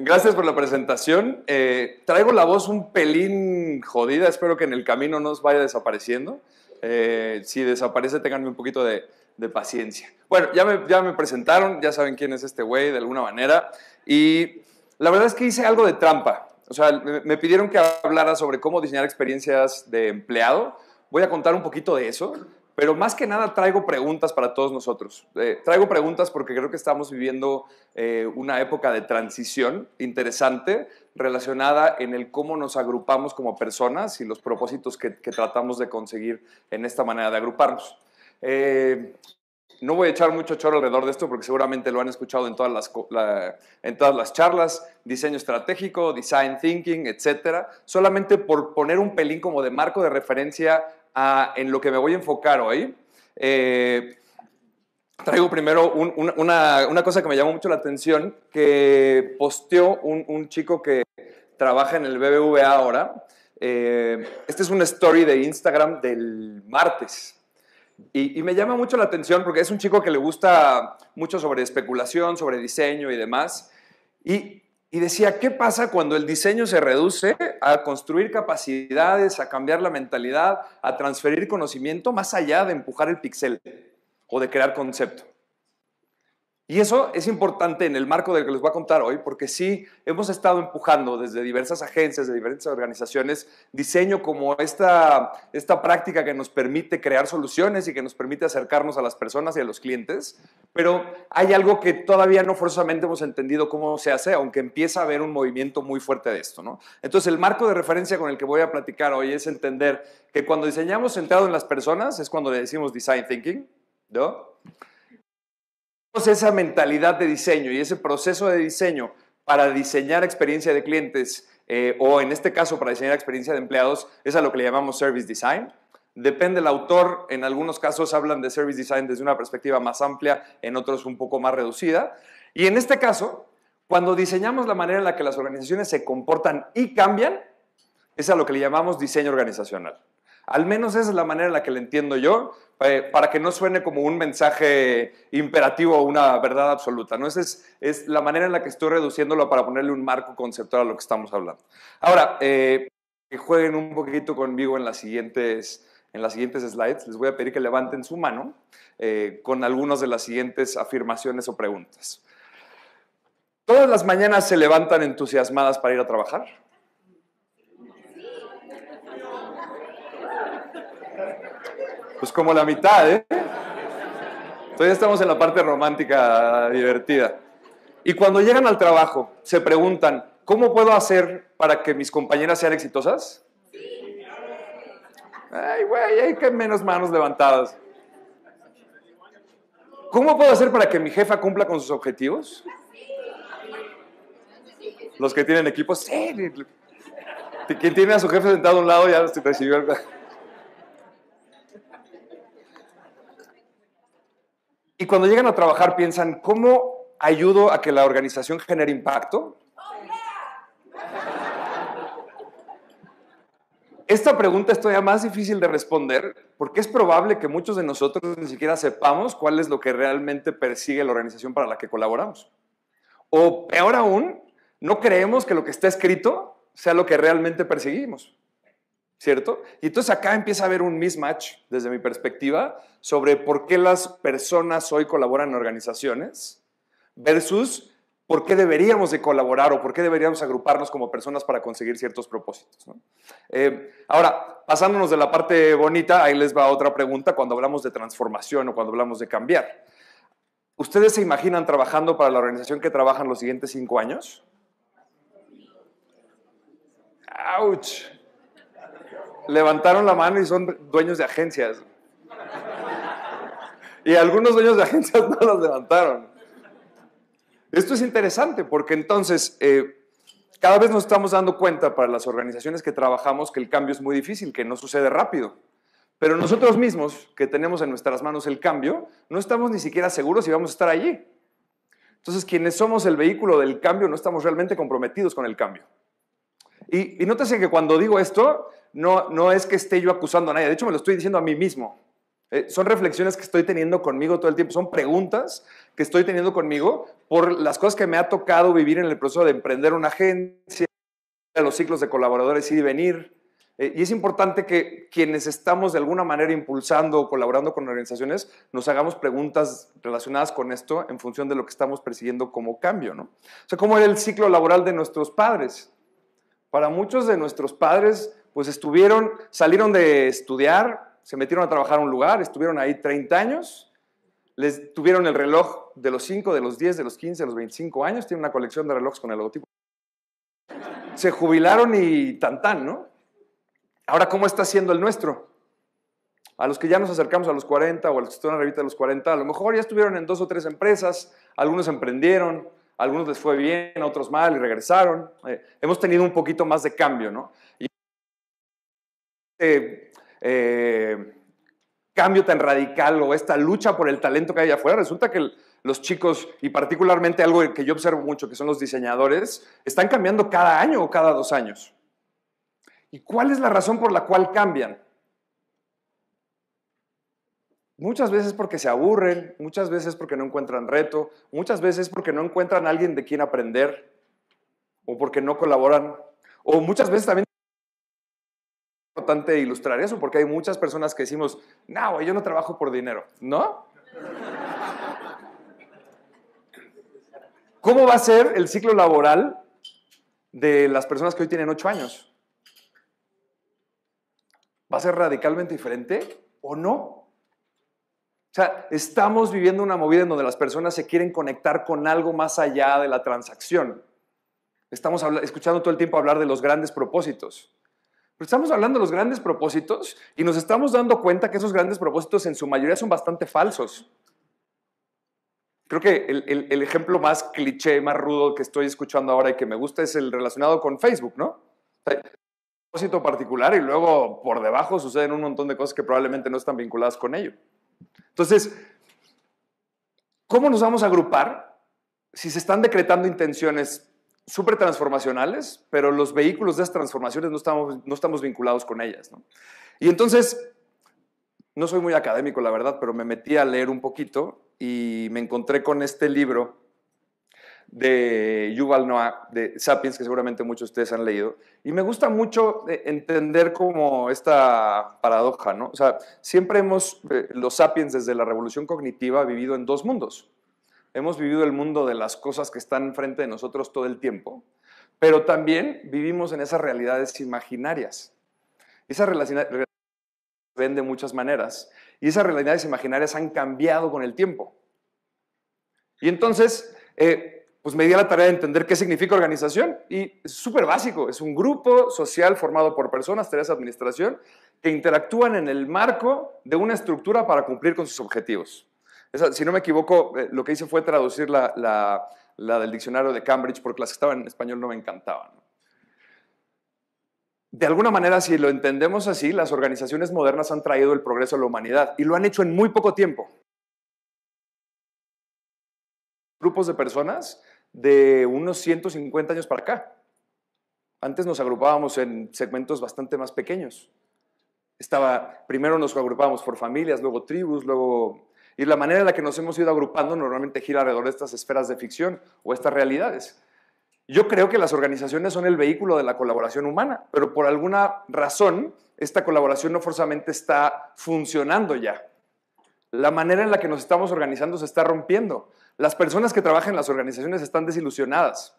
Gracias por la presentación. Eh, traigo la voz un pelín jodida, espero que en el camino no os vaya desapareciendo. Eh, si desaparece, tenganme un poquito de, paciencia. Bueno, ya me, ya me, presentaron, ya saben quién es este güey de alguna manera. Y la verdad es que hice algo de trampa. O sea, me pidieron que hablara sobre cómo diseñar experiencias de empleado. Voy a contar un poquito de eso. Pero más que nada traigo preguntas para todos nosotros. Eh, traigo preguntas porque creo que estamos viviendo eh, una época de transición interesante relacionada en el cómo nos agrupamos como personas y los propósitos que, tratamos de conseguir en esta manera de agruparnos. Eh, no voy a echar mucho choro alrededor de esto porque seguramente lo han escuchado en todas las, en todas las charlas, diseño estratégico, design thinking, etc. Solamente por poner un pelín como de marco de referencia en lo que me voy a enfocar hoy, eh, traigo primero una, cosa que me llamó mucho la atención, que posteó un, chico que trabaja en el BBVA ahora. Eh, este es una story de Instagram del martes. Y, y, me llama mucho la atención porque es un chico que le gusta mucho sobre especulación, sobre diseño y demás. Y y decía, ¿qué pasa cuando el diseño se reduce a construir capacidades, a cambiar la mentalidad, a transferir conocimiento más allá de empujar el pixel o de crear concepto? Y eso es importante en el marco del que les voy a contar hoy, porque sí hemos estado empujando desde diversas agencias, de diferentes organizaciones, diseño como esta, esta práctica que nos permite crear soluciones y que nos permite acercarnos a las personas y a los clientes, pero hay algo que todavía no forzosamente hemos entendido cómo se hace, aunque empieza a haber un movimiento muy fuerte de esto. ¿no? Entonces, el marco de referencia con el que voy a platicar hoy es entender que cuando diseñamos centrado en las personas es cuando le decimos design thinking, ¿no? esa mentalidad de diseño y ese proceso de diseño para diseñar experiencia de clientes eh, o en este caso para diseñar experiencia de empleados es a lo que le llamamos service design. Depende del autor, en algunos casos hablan de service design desde una perspectiva más amplia, en otros un poco más reducida. Y en este caso, cuando diseñamos la manera en la que las organizaciones se comportan y cambian, es a lo que le llamamos diseño organizacional. Al menos esa es la manera en la que la entiendo yo, eh, para que no suene como un mensaje imperativo o una verdad absoluta. ¿no? Esa es, es, la manera en la que estoy reduciéndolo para ponerle un marco conceptual a lo que estamos hablando. Ahora, eh, que jueguen un poquito conmigo en las siguientes en las siguientes slides, les voy a pedir que levanten su mano eh, con algunas de las siguientes afirmaciones o preguntas. ¿Todas las mañanas se levantan entusiasmadas para ir a trabajar? Pues como la mitad, ¿eh? Entonces estamos en la parte romántica divertida. Y cuando llegan al trabajo, se preguntan, ¿cómo puedo hacer para que mis compañeras sean exitosas? Ay, güey, hay que menos manos levantadas. ¿Cómo puedo hacer para que mi jefa cumpla con sus objetivos? Los que tienen equipos, sí. Quien tiene a su jefe sentado a un lado ya recibió. El... Y cuando llegan a trabajar piensan, ¿cómo ayudo a que la organización genere impacto? Esta pregunta es todavía más difícil de responder porque es probable que muchos de nosotros ni siquiera sepamos cuál es lo que realmente persigue la organización para la que colaboramos. O peor aún, no creemos que lo que está escrito sea lo que realmente perseguimos. ¿cierto? Y entonces acá empieza a haber un mismatch, desde mi perspectiva, sobre por qué las personas hoy colaboran en organizaciones versus por qué deberíamos de colaborar o por qué deberíamos agruparnos como personas para conseguir ciertos propósitos. Eh, ahora, pasándonos de la parte bonita, ahí les va otra pregunta cuando hablamos de transformación o cuando hablamos de cambiar. ¿Ustedes se imaginan trabajando para la organización que trabajan los siguientes cinco años? ¡Auch! levantaron la mano y son dueños de agencias. Y algunos dueños de agencias no las levantaron. Esto es interesante porque entonces eh, cada vez nos estamos dando cuenta para las organizaciones que trabajamos que el cambio es muy difícil, que no sucede rápido. Pero nosotros mismos, que tenemos en nuestras manos el cambio, no estamos ni siquiera seguros si vamos a estar allí. Entonces, quienes somos el vehículo del cambio, no estamos realmente comprometidos con el cambio. Y, y nótese que cuando digo esto, no, no es que esté yo acusando a nadie, de hecho me lo estoy diciendo a mí mismo. Eh, son reflexiones que estoy teniendo conmigo todo el tiempo, son preguntas que estoy teniendo conmigo por las cosas que me ha tocado vivir en el proceso de emprender una agencia, los ciclos de colaboradores ir y venir. Eh, y es importante que quienes estamos de alguna manera impulsando o colaborando con organizaciones nos hagamos preguntas relacionadas con esto en función de lo que estamos persiguiendo como cambio. ¿no? O sea, ¿cómo era el ciclo laboral de nuestros padres? Para muchos de nuestros padres, pues estuvieron, salieron de estudiar, se metieron a trabajar a un lugar, estuvieron ahí 30 años, les tuvieron el reloj de los 5, de los 10, de los 15, de los 25 años, tienen una colección de relojes con el logotipo. Se jubilaron y tan tan, ¿no? Ahora, ¿cómo está siendo el nuestro? A los que ya nos acercamos a los 40 o a los que están revista de los 40, a lo mejor ya estuvieron en dos o tres empresas, algunos emprendieron, algunos les fue bien, a otros mal y regresaron. Eh, hemos tenido un poquito más de cambio, ¿no? Este, eh, cambio tan radical o esta lucha por el talento que hay afuera. Resulta que los chicos, y particularmente algo que yo observo mucho, que son los diseñadores, están cambiando cada año o cada dos años. ¿Y cuál es la razón por la cual cambian? Muchas veces porque se aburren, muchas veces porque no encuentran reto, muchas veces porque no encuentran alguien de quien aprender, o porque no colaboran, o muchas veces también importante ilustrar eso porque hay muchas personas que decimos, no, yo no trabajo por dinero, ¿no? ¿Cómo va a ser el ciclo laboral de las personas que hoy tienen ocho años? ¿Va a ser radicalmente diferente o no? O sea, estamos viviendo una movida en donde las personas se quieren conectar con algo más allá de la transacción. Estamos escuchando todo el tiempo hablar de los grandes propósitos. Pero estamos hablando de los grandes propósitos y nos estamos dando cuenta que esos grandes propósitos en su mayoría son bastante falsos. Creo que el, ejemplo más cliché, más rudo que estoy escuchando ahora y que me gusta es el relacionado con Facebook, ¿no? propósito particular y luego por debajo suceden un montón de cosas que probablemente no están vinculadas con ello. Entonces, ¿cómo nos vamos a agrupar si se están decretando intenciones súper transformacionales, pero los vehículos de esas transformaciones no estamos, no estamos vinculados con ellas. ¿no? Y entonces, no soy muy académico, la verdad, pero me metí a leer un poquito y me encontré con este libro de Yuval Noah, de Sapiens, que seguramente muchos de ustedes han leído, y me gusta mucho eh, entender como esta paradoja, ¿no? O sea, siempre hemos, eh, los Sapiens desde la revolución cognitiva, vivido en dos mundos. Hemos vivido el mundo de las cosas que están frente de nosotros todo el tiempo, pero también vivimos en esas realidades imaginarias. Esas realidades se ven de muchas maneras y esas realidades imaginarias han cambiado con el tiempo. Y entonces, eh, pues me di a la tarea de entender qué significa organización y es súper básico, es un grupo social formado por personas, tareas de administración, que interactúan en el marco de una estructura para cumplir con sus objetivos si no me equivoco, eh, lo que hice fue traducir la, del diccionario de Cambridge porque las que estaban en español no me encantaban. De alguna manera, si lo entendemos así, las organizaciones modernas han traído el progreso a la humanidad y lo han hecho en muy poco tiempo. Grupos de personas de unos 150 años para acá. Antes nos agrupábamos en segmentos bastante más pequeños. Estaba, primero nos agrupábamos por familias, luego tribus, luego y la manera en la que nos hemos ido agrupando normalmente gira alrededor de estas esferas de ficción o estas realidades. Yo creo que las organizaciones son el vehículo de la colaboración humana, pero por alguna razón esta colaboración no forzosamente está funcionando ya. La manera en la que nos estamos organizando se está rompiendo. Las personas que trabajan en las organizaciones están desilusionadas.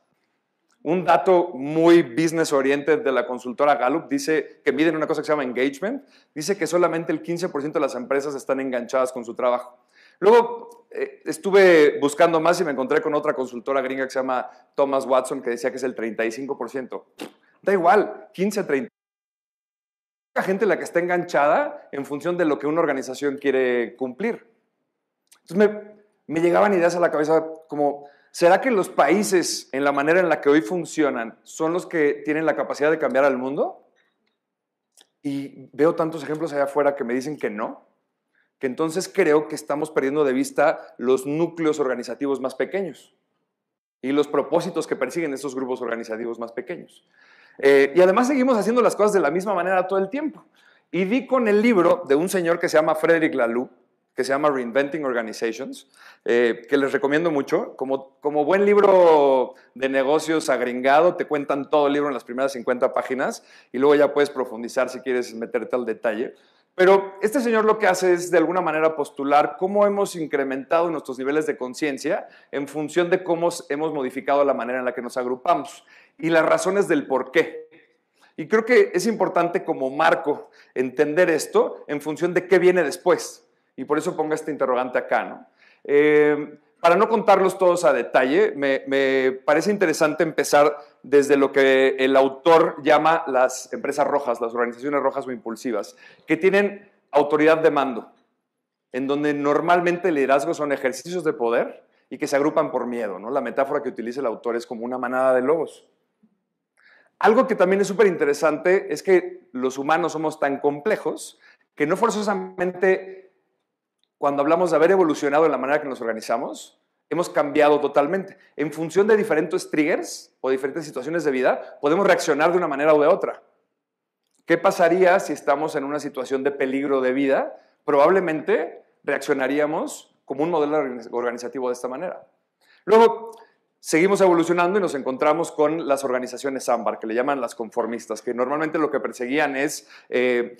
Un dato muy business oriented de la consultora Gallup dice que miden una cosa que se llama engagement, dice que solamente el 15% de las empresas están enganchadas con su trabajo. Luego eh, estuve buscando más y me encontré con otra consultora gringa que se llama Thomas Watson que decía que es el 35%. Da igual, 15 a 30. La gente la que está enganchada en función de lo que una organización quiere cumplir. Entonces me, me llegaban ideas a la cabeza como, ¿será que los países en la manera en la que hoy funcionan son los que tienen la capacidad de cambiar al mundo? Y veo tantos ejemplos allá afuera que me dicen que no que entonces creo que estamos perdiendo de vista los núcleos organizativos más pequeños y los propósitos que persiguen esos grupos organizativos más pequeños. Eh, y además seguimos haciendo las cosas de la misma manera todo el tiempo. Y di con el libro de un señor que se llama Frederick Laloux, que se llama Reinventing Organizations, eh, que les recomiendo mucho. Como, como buen libro de negocios agringado, te cuentan todo el libro en las primeras 50 páginas y luego ya puedes profundizar si quieres meterte al detalle. Pero este señor lo que hace es de alguna manera postular cómo hemos incrementado nuestros niveles de conciencia en función de cómo hemos modificado la manera en la que nos agrupamos y las razones del por qué. Y creo que es importante como marco entender esto en función de qué viene después. Y por eso pongo este interrogante acá. ¿no? Eh, para no contarlos todos a detalle, me parece interesante empezar desde lo que el autor llama las empresas rojas, las organizaciones rojas o impulsivas, que tienen autoridad de mando, en donde normalmente el liderazgo son ejercicios de poder y que se agrupan por miedo. La metáfora que utiliza el autor es como una manada de lobos. Algo que también es súper interesante es que los humanos somos tan complejos que no forzosamente cuando hablamos de haber evolucionado en la manera que nos organizamos, hemos cambiado totalmente. En función de diferentes triggers o diferentes situaciones de vida, podemos reaccionar de una manera o de otra. ¿Qué pasaría si estamos en una situación de peligro de vida? Probablemente reaccionaríamos como un modelo organizativo de esta manera. Luego, seguimos evolucionando y nos encontramos con las organizaciones ámbar, que le llaman las conformistas, que normalmente lo que perseguían es... Eh,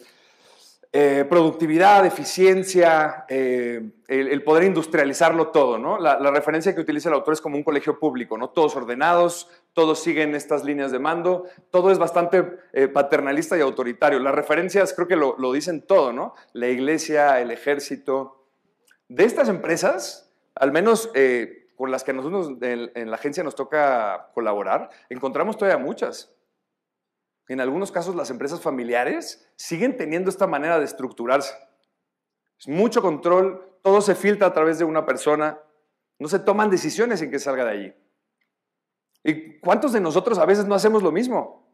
eh, productividad, eficiencia, eh, el, poder industrializarlo todo, ¿no? La, referencia que utiliza el autor es como un colegio público, ¿no? Todos ordenados, todos siguen estas líneas de mando, todo es bastante eh, paternalista y autoritario. Las referencias creo que lo, dicen todo, La iglesia, el ejército. De estas empresas, al menos con las que nosotros en la agencia nos toca colaborar, encontramos todavía muchas en algunos casos las empresas familiares siguen teniendo esta manera de estructurarse. Es mucho control, todo se filtra a través de una persona, no se toman decisiones en que salga de allí. ¿Y cuántos de nosotros a veces no hacemos lo mismo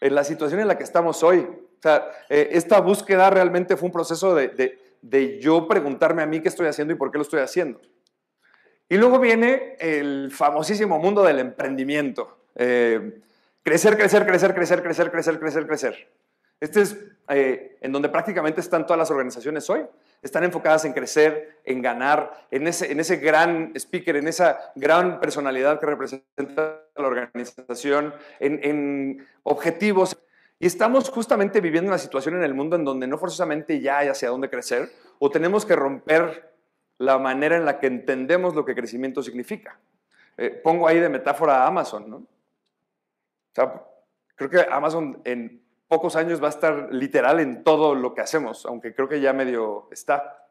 en la situación en la que estamos hoy? O sea, eh, esta búsqueda realmente fue un proceso de, yo preguntarme a mí qué estoy haciendo y por qué lo estoy haciendo. Y luego viene el famosísimo mundo del emprendimiento. Eh, Crecer, crecer, crecer, crecer, crecer, crecer, crecer, crecer. Este es eh, en donde prácticamente están todas las organizaciones hoy. Están enfocadas en crecer, en ganar, en ese, en ese gran speaker, en esa gran personalidad que representa la organización, en, objetivos. Y estamos justamente viviendo una situación en el mundo en donde no forzosamente ya hay hacia dónde crecer o tenemos que romper la manera en la que entendemos lo que crecimiento significa. Eh, pongo ahí de metáfora a Amazon. ¿no? O sea, creo que Amazon en pocos años va a estar literal en todo lo que hacemos, aunque creo que ya medio está.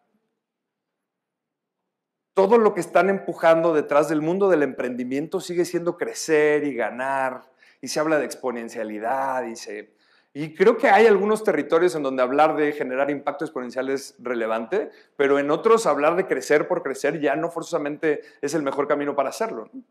Todo lo que están empujando detrás del mundo del emprendimiento sigue siendo crecer y ganar, y se habla de exponencialidad, y, se, y creo que hay algunos territorios en donde hablar de generar impacto exponencial es relevante, pero en otros hablar de crecer por crecer ya no forzosamente es el mejor camino para hacerlo. ¿no?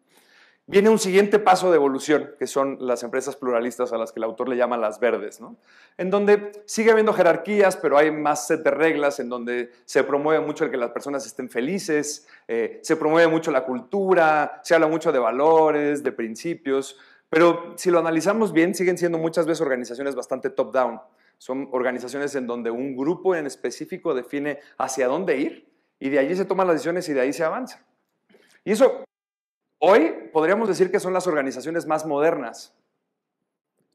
Viene un siguiente paso de evolución, que son las empresas pluralistas a las que el autor le llama las verdes, ¿no? en donde sigue habiendo jerarquías, pero hay más set de reglas, en donde se promueve mucho el que las personas estén felices, eh, se promueve mucho la cultura, se habla mucho de valores, de principios, pero si lo analizamos bien, siguen siendo muchas veces organizaciones bastante top-down. Son organizaciones en donde un grupo en específico define hacia dónde ir y de allí se toman las decisiones y de ahí se avanza. Y eso Hoy podríamos decir que son las organizaciones más modernas.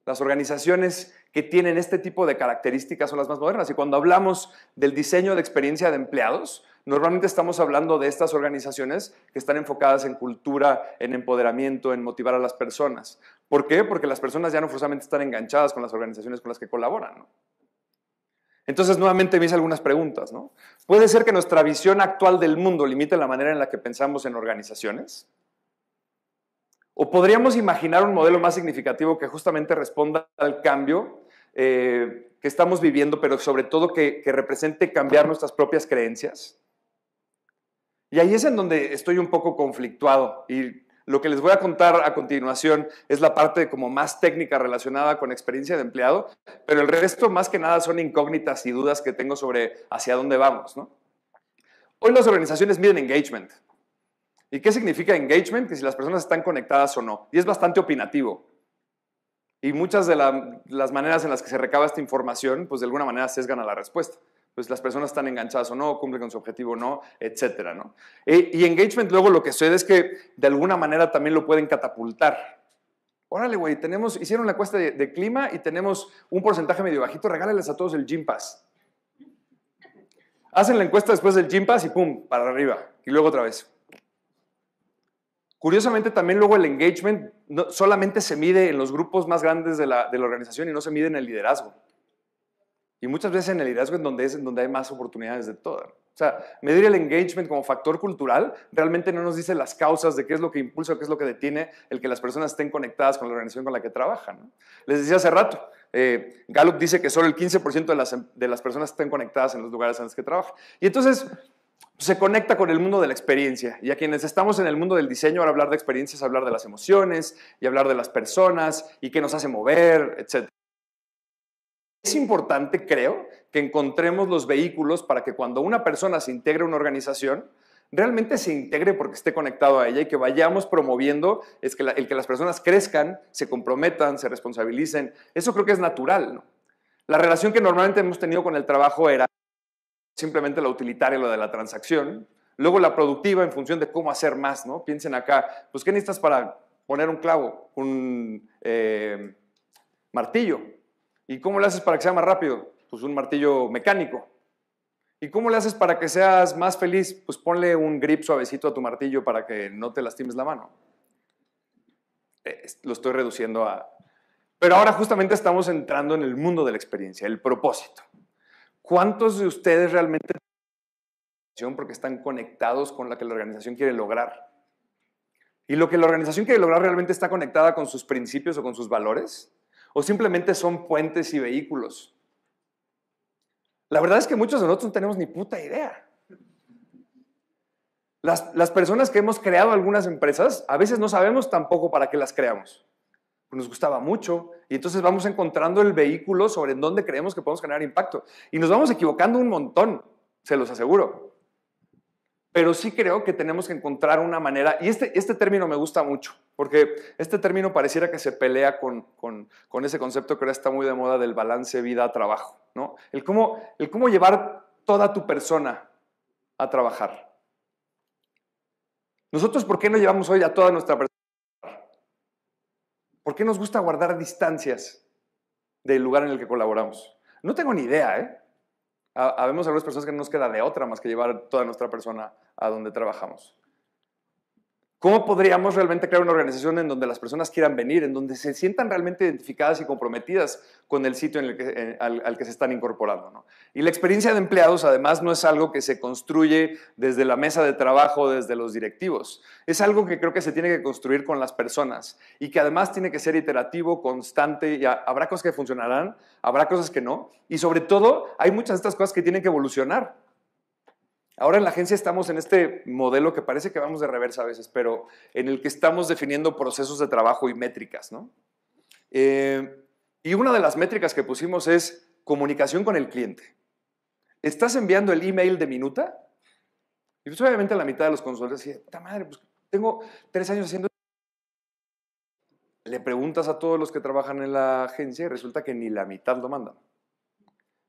Las organizaciones que tienen este tipo de características son las más modernas. Y cuando hablamos del diseño de experiencia de empleados, normalmente estamos hablando de estas organizaciones que están enfocadas en cultura, en empoderamiento, en motivar a las personas. ¿Por qué? Porque las personas ya no forzosamente están enganchadas con las organizaciones con las que colaboran. Entonces, nuevamente me hice algunas preguntas. ¿Puede ser que nuestra visión actual del mundo limite la manera en la que pensamos en organizaciones? ¿O podríamos imaginar un modelo más significativo que justamente responda al cambio eh, que estamos viviendo, pero sobre todo que, represente cambiar nuestras propias creencias? Y ahí es en donde estoy un poco conflictuado y lo que les voy a contar a continuación es la parte como más técnica relacionada con experiencia de empleado, pero el resto más que nada son incógnitas y dudas que tengo sobre hacia dónde vamos. Hoy las organizaciones miden engagement, ¿Y qué significa engagement? Que si las personas están conectadas o no. Y es bastante opinativo. Y muchas de las maneras en las que se recaba esta información, pues de alguna manera sesgan a la respuesta. Pues las personas están enganchadas o no, cumplen con su objetivo o no, etc. ¿no? Eh, y, engagement luego lo que sucede es que de alguna manera también lo pueden catapultar. Órale, güey, hicieron la encuesta de, clima y tenemos un porcentaje medio bajito, regálales a todos el Gym Pass. Hacen la encuesta después del Gym Pass y pum, para arriba. Y luego otra vez. Curiosamente, también luego el engagement no, solamente se mide en los grupos más grandes de la, organización y no se mide en el liderazgo. Y muchas veces en el liderazgo es donde, es donde hay más oportunidades de todo. O sea, medir el engagement como factor cultural realmente no nos dice las causas de qué es lo que impulsa o qué es lo que detiene el que las personas estén conectadas con la organización con la que trabajan. Les decía hace rato, eh, Gallup dice que solo el 15% de las, de las personas estén conectadas en los lugares en los que trabajan. Y entonces, se conecta con el mundo de la experiencia. Y a quienes estamos en el mundo del diseño, ahora hablar de experiencias, hablar de las emociones y hablar de las personas y qué nos hace mover, etc. Es importante, creo, que encontremos los vehículos para que cuando una persona se integre a una organización, realmente se integre porque esté conectado a ella y que vayamos promoviendo es que el que las personas crezcan, se comprometan, se responsabilicen. Eso creo que es natural. La relación que normalmente hemos tenido con el trabajo era simplemente la utilitaria, la de la transacción. Luego la productiva en función de cómo hacer más, ¿no? Piensen acá, pues ¿qué necesitas para poner un clavo, un eh, martillo? ¿Y cómo lo haces para que sea más rápido? Pues un martillo mecánico. ¿Y cómo lo haces para que seas más feliz? Pues ponle un grip suavecito a tu martillo para que no te lastimes la mano. Eh, lo estoy reduciendo a... Pero ahora justamente estamos entrando en el mundo de la experiencia, el propósito. ¿Cuántos de ustedes realmente porque están conectados con la que la organización quiere lograr? ¿Y lo que la organización quiere lograr realmente está conectada con sus principios o con sus valores? ¿O simplemente son puentes y vehículos? La verdad es que muchos de nosotros no tenemos ni puta idea. Las, las personas que hemos creado algunas empresas, a veces no sabemos tampoco para qué las creamos nos gustaba mucho. Y entonces vamos encontrando el vehículo sobre en dónde creemos que podemos generar impacto. Y nos vamos equivocando un montón, se los aseguro. Pero sí creo que tenemos que encontrar una manera, y este, este término me gusta mucho, porque este término pareciera que se pelea con, ese concepto que ahora está muy de moda del balance vida-trabajo, ¿no? El cómo, el cómo llevar toda tu persona a trabajar. Nosotros, ¿por qué no llevamos hoy a toda nuestra persona? ¿Por qué nos gusta guardar distancias del lugar en el que colaboramos? No tengo ni idea, ¿eh? Habemos algunas personas que no nos queda de otra más que llevar toda nuestra persona a donde trabajamos. ¿Cómo podríamos realmente crear una organización en donde las personas quieran venir, en donde se sientan realmente identificadas y comprometidas con el sitio al, que se están incorporando? Y la experiencia de empleados, además, no es algo que se construye desde la mesa de trabajo, desde los directivos. Es algo que creo que se tiene que construir con las personas y que además tiene que ser iterativo, constante. habrá cosas que funcionarán, habrá cosas que no. Y sobre todo, hay muchas de estas cosas que tienen que evolucionar. Ahora en la agencia estamos en este modelo que parece que vamos de reversa a veces, pero en el que estamos definiendo procesos de trabajo y métricas, ¿no? Eh, y una de las métricas que pusimos es comunicación con el cliente. ¿Estás enviando el email de minuta? Y pues obviamente la mitad de los consultores y ¡ta madre, pues, tengo tres años haciendo... Le preguntas a todos los que trabajan en la agencia y resulta que ni la mitad lo mandan.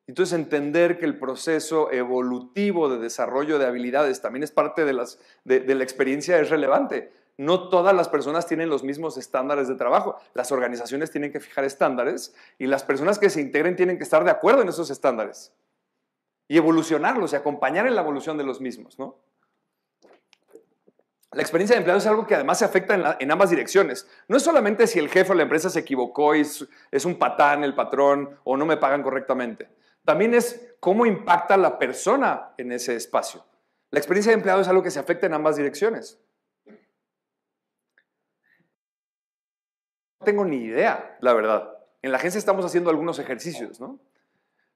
Entonces entender que el proceso evolutivo de desarrollo de habilidades también es parte de, la experiencia es relevante. No todas las personas tienen los mismos estándares de trabajo. Las organizaciones tienen que fijar estándares y las personas que se integren tienen que estar de acuerdo en esos estándares y evolucionarlos y acompañar en la evolución de los mismos. La experiencia de empleado es algo que además se afecta en, ambas direcciones. No es solamente si el jefe o la empresa se equivocó y es un patán el patrón o no me pagan correctamente. También es cómo impacta la persona en ese espacio. La experiencia de empleado es algo que se afecta en ambas direcciones. No tengo ni idea, la verdad. En la agencia estamos haciendo algunos ejercicios, ¿no?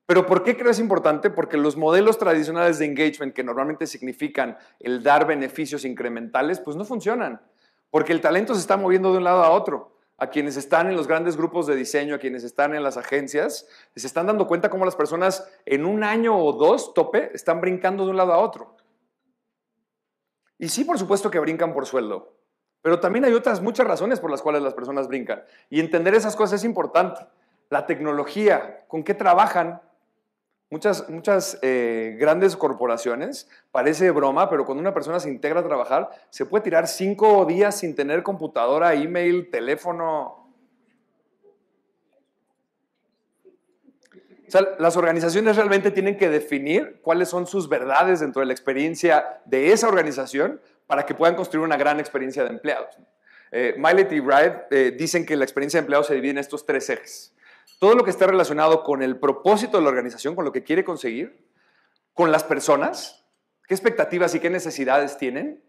Pero ¿por qué creo es importante? Porque los modelos tradicionales de engagement que normalmente significan el dar beneficios incrementales, pues no funcionan, porque el talento se está moviendo de un lado a otro a quienes están en los grandes grupos de diseño, a quienes están en las agencias, se están dando cuenta cómo las personas en un año o dos tope están brincando de un lado a otro. Y sí, por supuesto que brincan por sueldo, pero también hay otras muchas razones por las cuales las personas brincan. Y entender esas cosas es importante. La tecnología, con qué trabajan, Muchas, eh, grandes corporaciones, parece broma, pero cuando una persona se integra a trabajar, se puede tirar cinco días sin tener computadora, email, teléfono. O sea, las organizaciones realmente tienen que definir cuáles son sus verdades dentro de la experiencia de esa organización para que puedan construir una gran experiencia de empleados. Eh, Miley y Wright eh, dicen que la experiencia de empleados se divide en estos tres ejes todo lo que está relacionado con el propósito de la organización, con lo que quiere conseguir, con las personas, qué expectativas y qué necesidades tienen.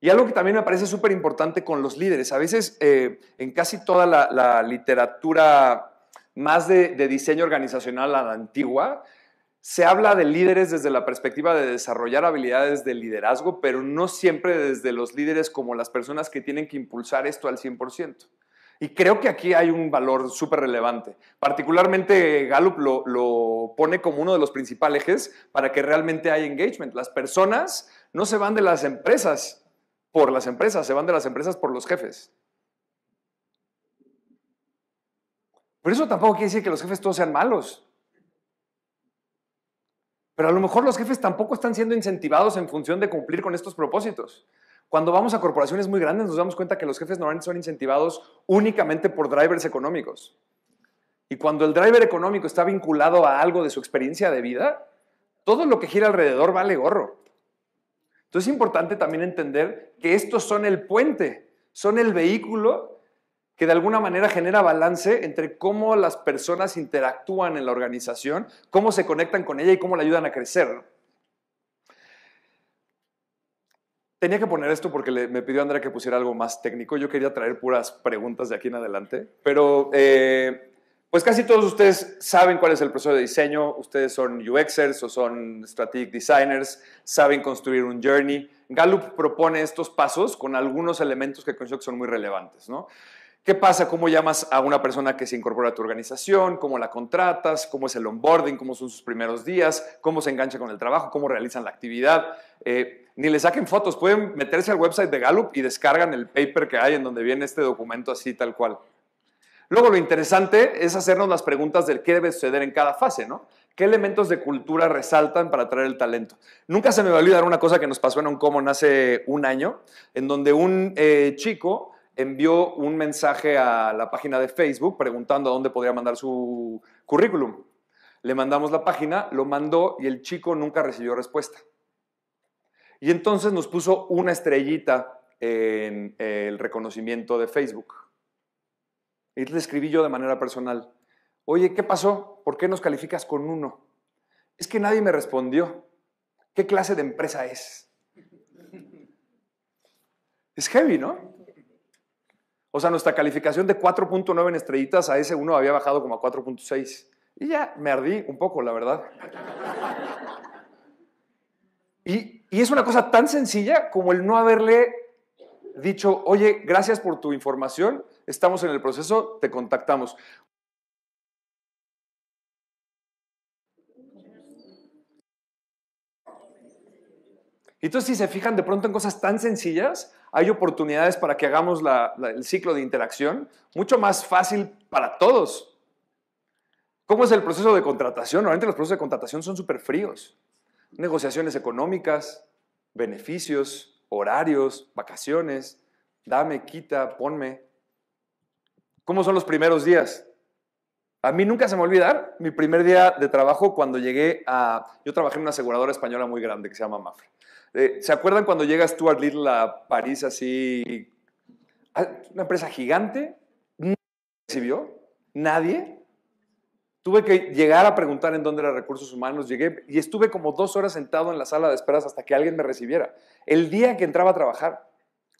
Y algo que también me parece súper importante con los líderes. A veces eh, en casi toda la, literatura más de, de, diseño organizacional a la antigua, se habla de líderes desde la perspectiva de desarrollar habilidades de liderazgo, pero no siempre desde los líderes como las personas que tienen que impulsar esto al 100%. Y creo que aquí hay un valor súper relevante. Particularmente Gallup lo, pone como uno de los principales ejes para que realmente haya engagement. Las personas no se van de las empresas por las empresas, se van de las empresas por los jefes. Pero eso tampoco quiere decir que los jefes todos sean malos. Pero a lo mejor los jefes tampoco están siendo incentivados en función de cumplir con estos propósitos. Cuando vamos a corporaciones muy grandes nos damos cuenta que los jefes normalmente son incentivados únicamente por drivers económicos. Y cuando el driver económico está vinculado a algo de su experiencia de vida, todo lo que gira alrededor vale gorro. Entonces es importante también entender que estos son el puente, son el vehículo que de alguna manera genera balance entre cómo las personas interactúan en la organización, cómo se conectan con ella y cómo la ayudan a crecer. Tenía que poner esto porque le, me pidió Andrea que pusiera algo más técnico. Yo quería traer puras preguntas de aquí en adelante, pero eh, pues casi todos ustedes saben cuál es el proceso de diseño. Ustedes son UXers o son strategic designers, saben construir un journey. Gallup propone estos pasos con algunos elementos que considero que son muy relevantes, ¿no? ¿Qué pasa? ¿Cómo llamas a una persona que se incorpora a tu organización? ¿Cómo la contratas? ¿Cómo es el onboarding? ¿Cómo son sus primeros días? ¿Cómo se engancha con el trabajo? ¿Cómo realizan la actividad? Eh, ni le saquen fotos, pueden meterse al website de Gallup y descargan el paper que hay en donde viene este documento así tal cual. Luego lo interesante es hacernos las preguntas del qué debe suceder en cada fase, ¿no? ¿Qué elementos de cultura resaltan para atraer el talento? Nunca se me va a olvidar una cosa que nos pasó en un hace un año, en donde un eh, chico envió un mensaje a la página de Facebook preguntando a dónde podría mandar su currículum. Le mandamos la página, lo mandó y el chico nunca recibió respuesta. Y entonces nos puso una estrellita en eh, el reconocimiento de Facebook. Y le escribí yo de manera personal, oye, ¿qué pasó? ¿Por qué nos calificas con uno? Es que nadie me respondió. ¿Qué clase de empresa es? Es heavy, ¿no? O sea, nuestra calificación de 4.9 en estrellitas a ese uno había bajado como a 4.6. Y ya me ardí un poco, la verdad. Y y es una cosa tan sencilla como el no haberle dicho, oye, gracias por tu información, estamos en el proceso, te contactamos. Entonces, si se fijan de pronto en cosas tan sencillas, hay oportunidades para que hagamos el ciclo de interacción mucho más fácil para todos. ¿Cómo es el proceso de contratación? Normalmente los procesos de contratación son súper fríos negociaciones económicas, beneficios, horarios, vacaciones, dame, quita, ponme. ¿Cómo son los primeros días? A mí nunca se me olvidar mi primer día de trabajo cuando llegué a... Yo trabajé en una aseguradora española muy grande que se llama Mafra. Eh, ¿Se acuerdan cuando llega Stuart Little a París así? Ah, una empresa gigante, nadie recibió, nadie. Tuve que llegar a preguntar en dónde eran recursos humanos, llegué y estuve como dos horas sentado en la sala de esperas hasta que alguien me recibiera. El día que entraba a trabajar,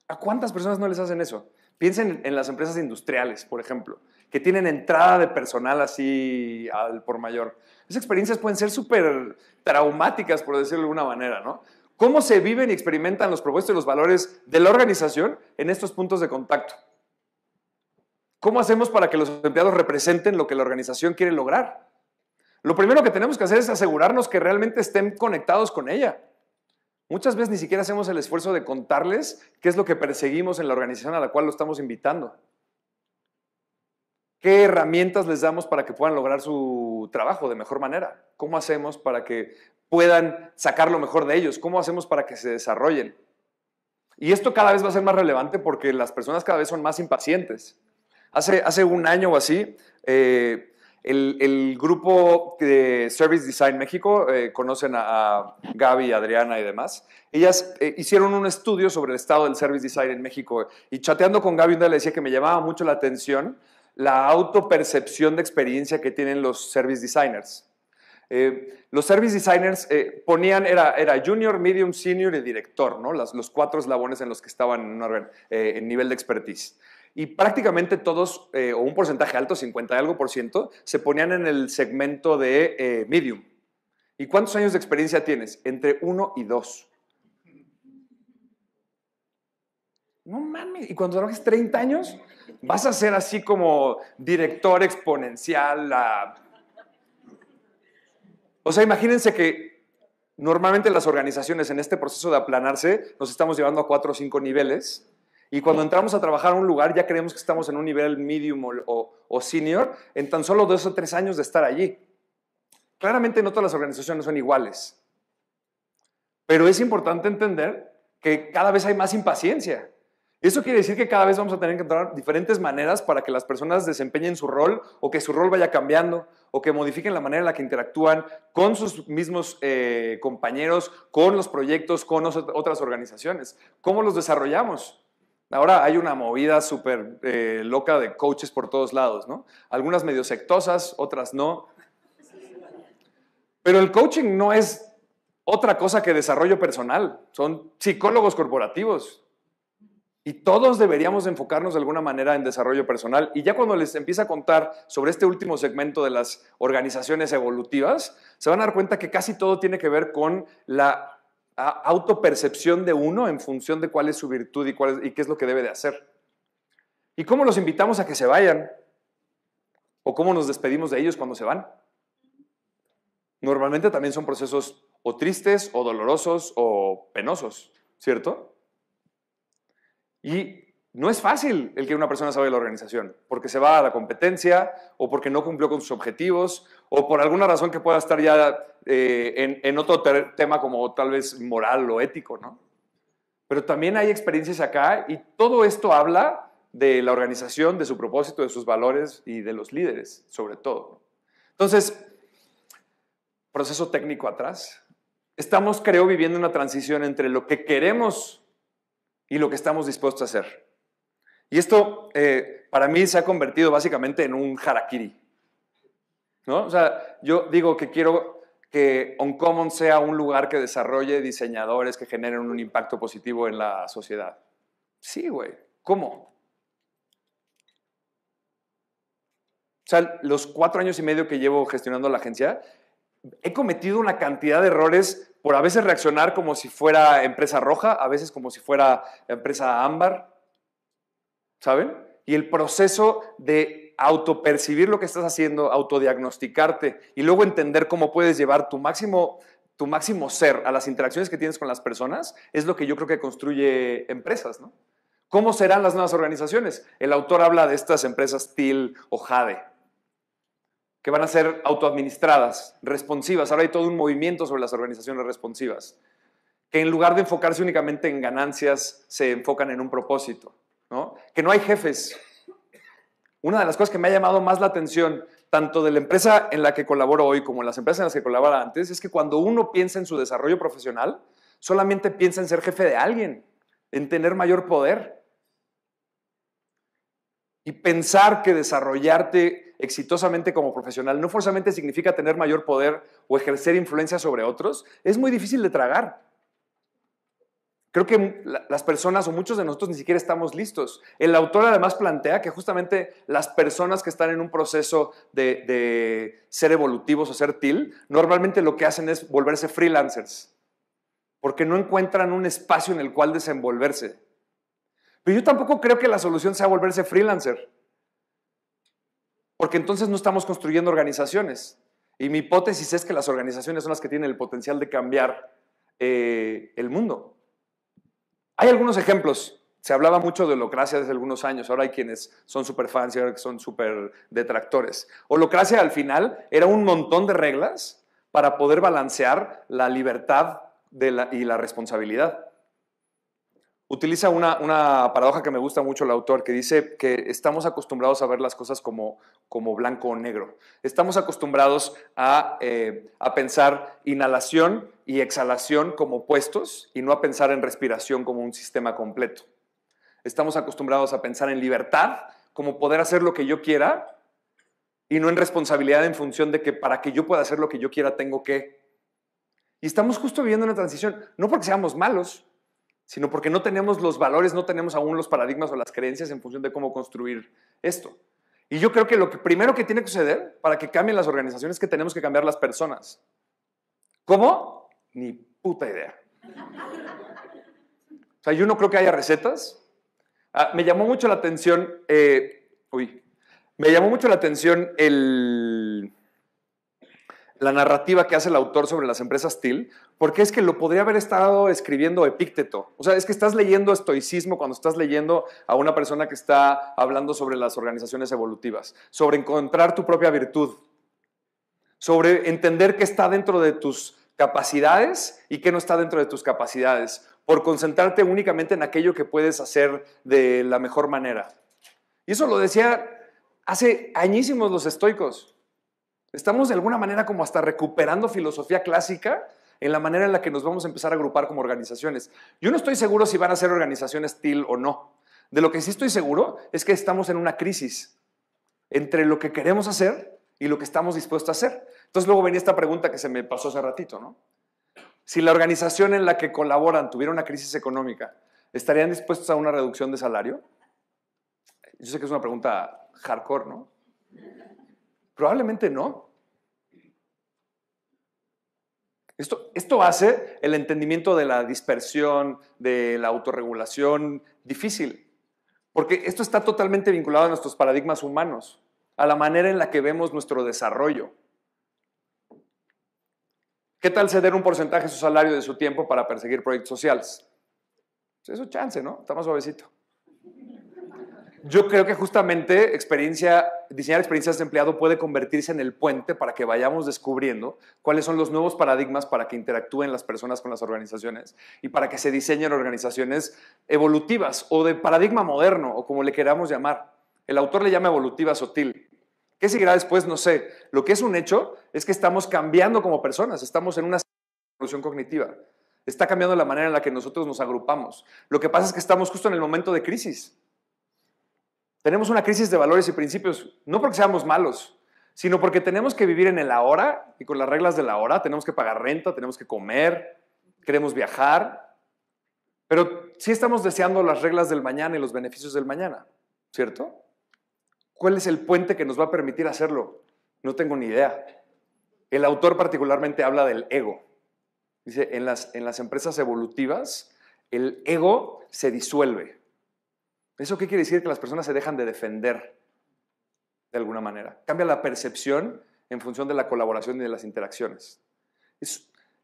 ¿a cuántas personas no les hacen eso? Piensen en las empresas industriales, por ejemplo, que tienen entrada de personal así al por mayor. Esas experiencias pueden ser súper traumáticas, por decirlo de alguna manera, ¿no? ¿Cómo se viven y experimentan los propuestos y los valores de la organización en estos puntos de contacto? ¿Cómo hacemos para que los empleados representen lo que la organización quiere lograr? Lo primero que tenemos que hacer es asegurarnos que realmente estén conectados con ella. Muchas veces ni siquiera hacemos el esfuerzo de contarles qué es lo que perseguimos en la organización a la cual lo estamos invitando. ¿Qué herramientas les damos para que puedan lograr su trabajo de mejor manera? ¿Cómo hacemos para que puedan sacar lo mejor de ellos? ¿Cómo hacemos para que se desarrollen? Y esto cada vez va a ser más relevante porque las personas cada vez son más impacientes. Hace, un año o así, eh, el, grupo de Service Design México, eh, conocen a, Gaby, Adriana y demás, ellas eh, hicieron un estudio sobre el estado del Service Design en México y chateando con Gaby un le decía que me llamaba mucho la atención la autopercepción de experiencia que tienen los Service Designers. los Service Designers ponían, era, junior, medium, senior y director, ¿no? los cuatro eslabones en los que estaban en, en nivel de expertise y prácticamente todos, eh, o un porcentaje alto, 50 y algo por ciento, se ponían en el segmento de eh, medium. ¿Y cuántos años de experiencia tienes? Entre uno y dos. No mames, y cuando trabajes 30 años, vas a ser así como director exponencial. O sea, imagínense que normalmente las organizaciones en este proceso de aplanarse nos estamos llevando a cuatro o cinco niveles y cuando entramos a trabajar a un lugar ya creemos que estamos en un nivel medium o, senior en tan solo dos o tres años de estar allí. Claramente no todas las organizaciones son iguales, pero es importante entender que cada vez hay más impaciencia. Eso quiere decir que cada vez vamos a tener que encontrar diferentes maneras para que las personas desempeñen su rol o que su rol vaya cambiando o que modifiquen la manera en la que interactúan con sus mismos eh, compañeros, con los proyectos, con otras organizaciones. ¿Cómo los desarrollamos? Ahora hay una movida súper eh, loca de coaches por todos lados, ¿no? Algunas medio sectosas, otras no. Pero el coaching no es otra cosa que desarrollo personal, son psicólogos corporativos. Y todos deberíamos enfocarnos de alguna manera en desarrollo personal. Y ya cuando les empieza a contar sobre este último segmento de las organizaciones evolutivas, se van a dar cuenta que casi todo tiene que ver con la autopercepción de uno en función de cuál es su virtud y, cuál y qué es lo que debe de hacer. ¿Y cómo los invitamos a que se vayan? ¿O cómo nos despedimos de ellos cuando se van? Normalmente también son procesos o tristes o dolorosos o penosos, ¿cierto? Y no es fácil el que una persona salga de la organización, porque se va a la competencia o porque no cumplió con sus objetivos o por alguna razón que pueda estar ya eh, en, otro tema como tal vez moral o ético, ¿no? Pero también hay experiencias acá y todo esto habla de la organización, de su propósito, de sus valores y de los líderes, sobre todo. Entonces, proceso técnico atrás. Estamos, creo, viviendo una transición entre lo que queremos y lo que estamos dispuestos a hacer. Y esto eh, para mí se ha convertido básicamente en un harakiri. ¿no? O sea, yo digo que quiero que Uncommon sea un lugar que desarrolle diseñadores que generen un impacto positivo en la sociedad. Sí, güey. ¿Cómo? O sea, los cuatro años y medio que llevo gestionando la agencia, he cometido una cantidad de errores por a veces reaccionar como si fuera empresa roja, a veces como si fuera empresa ámbar. ¿Saben? Y el proceso de autopercibir lo que estás haciendo, autodiagnosticarte y luego entender cómo puedes llevar tu máximo, tu máximo ser a las interacciones que tienes con las personas, es lo que yo creo que construye empresas, ¿no? ¿Cómo serán las nuevas organizaciones? El autor habla de estas empresas TIL o Jade, que van a ser autoadministradas, responsivas. Ahora hay todo un movimiento sobre las organizaciones responsivas, que en lugar de enfocarse únicamente en ganancias, se enfocan en un propósito, Que no hay jefes, una de las cosas que me ha llamado más la atención, tanto de la empresa en la que colaboro hoy como en las empresas en las que colaboraba antes, es que cuando uno piensa en su desarrollo profesional, solamente piensa en ser jefe de alguien, en tener mayor poder. Y pensar que desarrollarte exitosamente como profesional no forzosamente significa tener mayor poder o ejercer influencia sobre otros, es muy difícil de tragar creo que las personas o muchos de nosotros ni siquiera estamos listos. El autor además plantea que justamente las personas que están en un proceso de, ser evolutivos o ser TIL, normalmente lo que hacen es volverse freelancers, porque no encuentran un espacio en el cual desenvolverse. Pero yo tampoco creo que la solución sea volverse freelancer, porque entonces no estamos construyendo organizaciones. Y mi hipótesis es que las organizaciones son las que tienen el potencial de cambiar eh, el mundo. Hay algunos ejemplos. Se hablaba mucho de holocracia desde algunos años, ahora hay quienes son súper fans y ahora que son súper detractores. Holocracia al final era un montón de reglas para poder balancear la libertad y la responsabilidad utiliza una, paradoja que me gusta mucho el autor, que dice que estamos acostumbrados a ver las cosas como, blanco o negro. Estamos acostumbrados a, eh, a pensar inhalación y exhalación como opuestos y no a pensar en respiración como un sistema completo. Estamos acostumbrados a pensar en libertad como poder hacer lo que yo quiera y no en responsabilidad en función de que para que yo pueda hacer lo que yo quiera tengo que. Y estamos justo viviendo una transición, no porque seamos malos, sino porque no tenemos los valores, no tenemos aún los paradigmas o las creencias en función de cómo construir esto. Y yo creo que lo primero que tiene que suceder para que cambien las organizaciones es que tenemos que cambiar las personas. ¿Cómo? Ni puta idea. O sea, yo no creo que haya recetas. Ah, me llamó mucho la atención, eh, uy, me llamó mucho la atención el, la narrativa que hace el autor sobre las empresas TIL, porque es que lo podría haber estado escribiendo Epícteto. O sea, es que estás leyendo estoicismo cuando estás leyendo a una persona que está hablando sobre las organizaciones evolutivas, sobre encontrar tu propia virtud, sobre entender qué está dentro de tus capacidades y qué no está dentro de tus capacidades, por concentrarte únicamente en aquello que puedes hacer de la mejor manera. Y eso lo decía hace añísimos los estoicos. Estamos de alguna manera como hasta recuperando filosofía clásica en la manera en la que nos vamos a empezar a agrupar como organizaciones. Yo no estoy seguro si van a ser organizaciones TIL o no. De lo que sí estoy seguro es que estamos en una crisis entre lo que queremos hacer y lo que estamos dispuestos a hacer. Entonces luego venía esta pregunta que se me pasó hace ratito, ¿no? Si la organización en la que colaboran tuviera una crisis económica, ¿estarían dispuestos a una reducción de salario? Yo sé que es una pregunta hardcore, ¿no? Probablemente no. Esto, esto, hace el entendimiento de la dispersión, de la autorregulación difícil, porque esto está totalmente vinculado a nuestros paradigmas humanos, a la manera en la que vemos nuestro desarrollo. ¿Qué tal ceder un porcentaje de su salario de su tiempo para perseguir proyectos sociales? Pues es eso chance, ¿no? Está más suavecito yo creo que justamente diseñar experiencias de empleado puede convertirse en el puente para que vayamos descubriendo cuáles son los nuevos paradigmas para que interactúen las personas con las organizaciones y para que se diseñen organizaciones evolutivas o de paradigma moderno o como le queramos llamar. El autor le llama evolutiva sutil. ¿Qué seguirá después? No sé. Lo que es un hecho es que estamos cambiando como personas, estamos en una evolución cognitiva. Está cambiando la manera en la que nosotros nos agrupamos. Lo que pasa es que estamos justo en el momento de crisis. Tenemos una crisis de valores y principios, no porque seamos malos, sino porque tenemos que vivir en el ahora y con las reglas del ahora. Tenemos que pagar renta, tenemos que comer, queremos viajar, pero sí estamos deseando las reglas del mañana y los beneficios del mañana, ¿cierto? ¿Cuál es el puente que nos va a permitir hacerlo? No tengo ni idea. El autor particularmente habla del ego. Dice, en las, en las empresas evolutivas, el ego se disuelve. ¿Eso qué quiere decir? Que las personas se dejan de defender de alguna manera. Cambia la percepción en función de la colaboración y de las interacciones.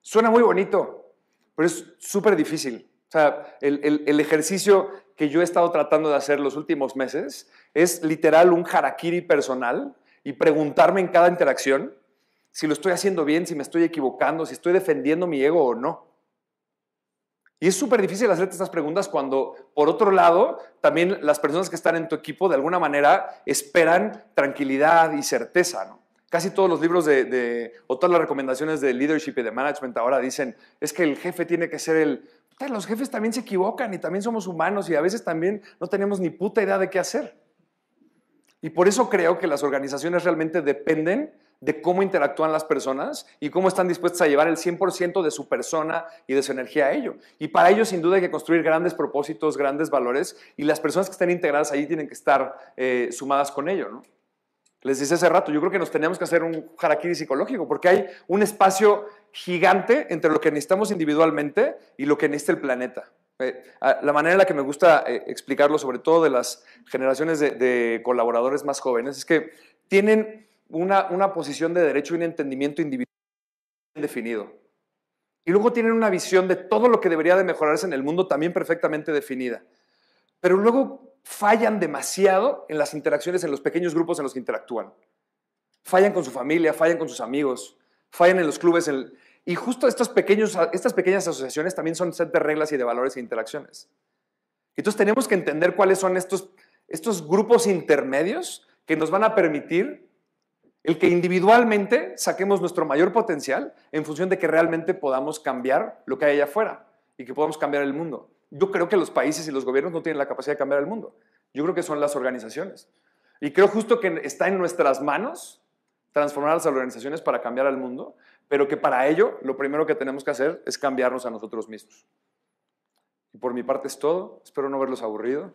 suena muy bonito, pero es súper difícil. O sea, el, el, ejercicio que yo he estado tratando de hacer los últimos meses es literal un harakiri personal y preguntarme en cada interacción si lo estoy haciendo bien, si me estoy equivocando, si estoy defendiendo mi ego o no. Y es súper difícil hacerte estas preguntas cuando, por otro lado, también las personas que están en tu equipo de alguna manera esperan tranquilidad y certeza. Casi todos los libros de, o todas las recomendaciones de leadership y de management ahora dicen, es que el jefe tiene que ser el... Los jefes también se equivocan y también somos humanos y a veces también no tenemos ni puta idea de qué hacer. Y por eso creo que las organizaciones realmente dependen de cómo interactúan las personas y cómo están dispuestas a llevar el 100% de su persona y de su energía a ello. Y para ello, sin duda, hay que construir grandes propósitos, grandes valores y las personas que estén integradas ahí tienen que estar eh, sumadas con ello. Les dije hace rato, yo creo que nos teníamos que hacer un harakiri psicológico porque hay un espacio gigante entre lo que necesitamos individualmente y lo que necesita el planeta. Eh, la manera en la que me gusta eh, explicarlo, sobre todo de las generaciones de colaboradores más jóvenes, es que tienen una, posición de derecho y un entendimiento individual definido. Y luego tienen una visión de todo lo que debería de mejorarse en el mundo también perfectamente definida. Pero luego fallan demasiado en las interacciones, en los pequeños grupos en los que interactúan. Fallan con su familia, fallan con sus amigos, fallan en los clubes. Y justo estos pequeños, estas pequeñas asociaciones también son set de reglas y de valores e interacciones. Entonces tenemos que entender cuáles son estos, estos grupos intermedios que nos van a permitir el que individualmente saquemos nuestro mayor potencial en función de que realmente podamos cambiar lo que hay allá afuera y que podamos cambiar el mundo. Yo creo que los países y los gobiernos no tienen la capacidad de cambiar el mundo. Yo creo que son las organizaciones. Y creo justo que está en nuestras manos transformar las organizaciones para cambiar al mundo, pero que para ello lo primero que tenemos que hacer es cambiarnos a nosotros mismos. Y por mi parte es todo. Espero no verlos aburrido.